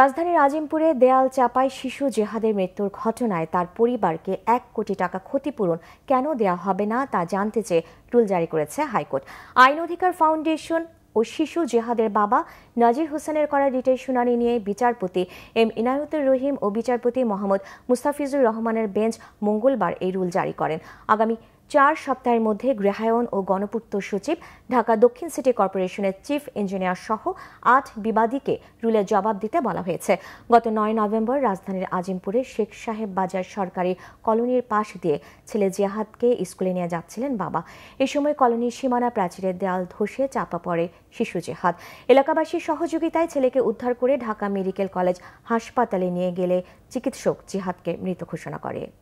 রাজধানীর আজিমপুরে দেয়াল চাপায় শিশু জেহাদের মৃত্যুর ঘটনায় তার পরিবারকে এক কোটি টাকা ক্ষতিপূরণ কেন দেয়া হবে না তা জানতে চেয়ে রুল জারি করেছে হাইকোর্ট আইন অধিকার ফাউন্ডেশন ও শিশু জেহাদের বাবা নাজির হোসেনের করা রিটের শুনানি নিয়ে বিচারপতি এম ইনায়তুর রহিম ও বিচারপতি মোহাম্মদ মুস্তাফিজুর রহমানের বেঞ্চ মঙ্গলবার এই রুল জারি করেন আগামী চার সপ্তাহের মধ্যে গৃহায়ন ও গণপূর্ত সচিব ঢাকা দক্ষিণ সিটি কর্পোরেশনের চিফ ইঞ্জিনিয়ার সহ আট বিবাদীকে রুলে জবাব দিতে বলা হয়েছে গত নয় নভেম্বর রাজধানীর আজিমপুরে শেখ সাহেব বাজার সরকারি কলোনির পাশ দিয়ে ছেলে জিয়াহাদকে স্কুলে নিয়ে যাচ্ছিলেন বাবা এ সময় কলোনির সীমানা প্রাচীরের দেয়াল ধসে চাপা পড়ে শিশু জেহাদ এলাকাবাসীর সহযোগিতায় ছেলেকে উদ্ধার করে ঢাকা মেডিকেল কলেজ হাসপাতালে নিয়ে গেলে চিকিৎসক জিহাদকে মৃত ঘোষণা করে